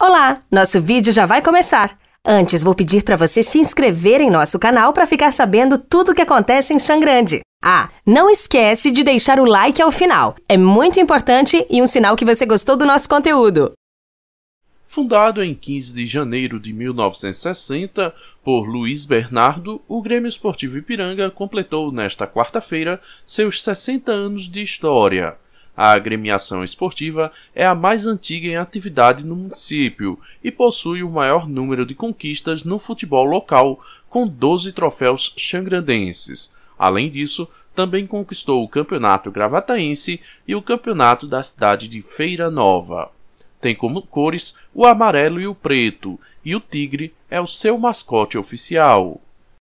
Olá, nosso vídeo já vai começar. Antes, vou pedir para você se inscrever em nosso canal para ficar sabendo tudo o que acontece em Xangrande. Ah, não esquece de deixar o like ao final. É muito importante e um sinal que você gostou do nosso conteúdo. Fundado em 15 de janeiro de 1960 por Luiz Bernardo, o Grêmio Esportivo Ipiranga completou nesta quarta-feira seus 60 anos de história. A agremiação esportiva é a mais antiga em atividade no município e possui o maior número de conquistas no futebol local, com 12 troféus xangrandenses. Além disso, também conquistou o Campeonato Gravataense e o Campeonato da cidade de Feira Nova. Tem como cores o amarelo e o preto, e o tigre é o seu mascote oficial.